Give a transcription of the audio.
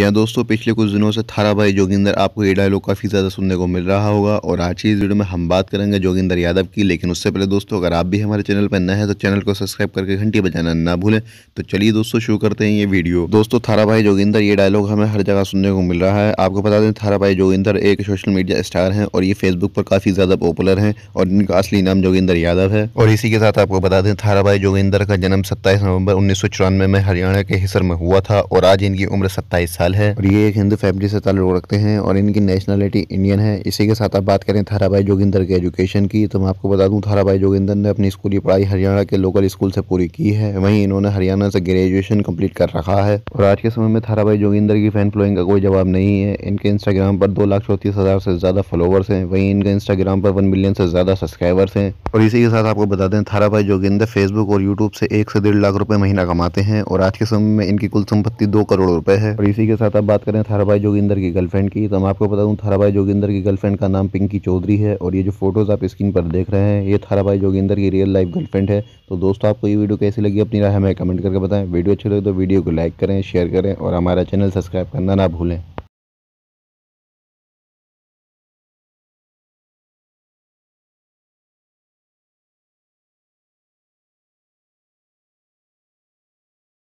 यहाँ दोस्तों पिछले कुछ दिनों से थारा भाई जोगिंदर आपको ये डायलॉग काफ़ी ज़्यादा सुनने को मिल रहा होगा और आज की इस वीडियो में हम बात करेंगे जोगिंदर यादव की लेकिन उससे पहले दोस्तों अगर आप भी हमारे चैनल पर नए हैं तो चैनल को सब्सक्राइब करके घंटी बजाना ना भूलें तो चलिए दोस्तों शुरू करते हैं ये वीडियो दोस्तों थारा भाई जोगिंदर ये डायलॉग हमें हर जगह सुनने को मिल रहा है आपको बता दें थारा भाई जोगिंदर एक सोशल मीडिया स्टार हैं और ये फेसबुक पर काफ़ी ज़्यादा पॉपुलर हैं और इनका असली नाम जोगिंदर यादव है और इसी के साथ आपको बता दें थारा भाई जोगिंदर का जन्म सत्ताईस नवंबर उन्नीस में हरियाणा के हिसर में हुआ था और आज इनकी उम्र सत्ताईस साल बाल है और ये एक हिंदू फैमिली से ताल्लुक रखते हैं और इनकी नेशनलिटी इंडियन है इसी के साथ आप बात करें थाराभाई जोगिंदर के एजुकेशन की तो मैं आपको बता दूं थाराभाई जोगिंदर ने अपनी स्कूली पढ़ाई हरियाणा के लोकल स्कूल से पूरी की है वहीं इन्होंने हरियाणा से ग्रेजुएशन कम्प्लीट कर रखा है और आज के समय में थाराभाई जोगिंदर की फैन फॉलोइंग का कोई जवाब नहीं है इनके इंस्टाग्राम पर दो लाख चौंतीस हज़ार से ज़्यादा फॉलोवर्स हैं वहीं इनके इंस्टाग्राम पर वन मिलियन से ज़्यादा सब्सक्राइबर्स हैं और इसी के साथ आपको बता दें भाई जोगिंदर फेसबुक और यूट्यूब से एक से डेढ़ लाख रुपए महीना कमाते हैं और आज के समय में इनकी कुल संपत्ति दो करोड़ रुपए है और इसी के साथ आप बात करें भाई जोगिंदर की गर्लफ्रेंड की तो मैं आपको बता दूं भाई जोगिंदर की गर्लफ्रेंड का नाम पिंकी चौधरी है और ये जो फोटोज़ आप स्क्रीन पर देख रहे हैं ये भाई जोगिंदर की रियल लाइफ गर्लफ्रेंड है तो दोस्तों आपको ये वीडियो कैसी लगी अपनी राय हमें कमेंट करके बताएं वीडियो अच्छी लगे तो वीडियो को लाइक करें शेयर करें और हमारा चैनल सब्सक्राइब करना ना भूलें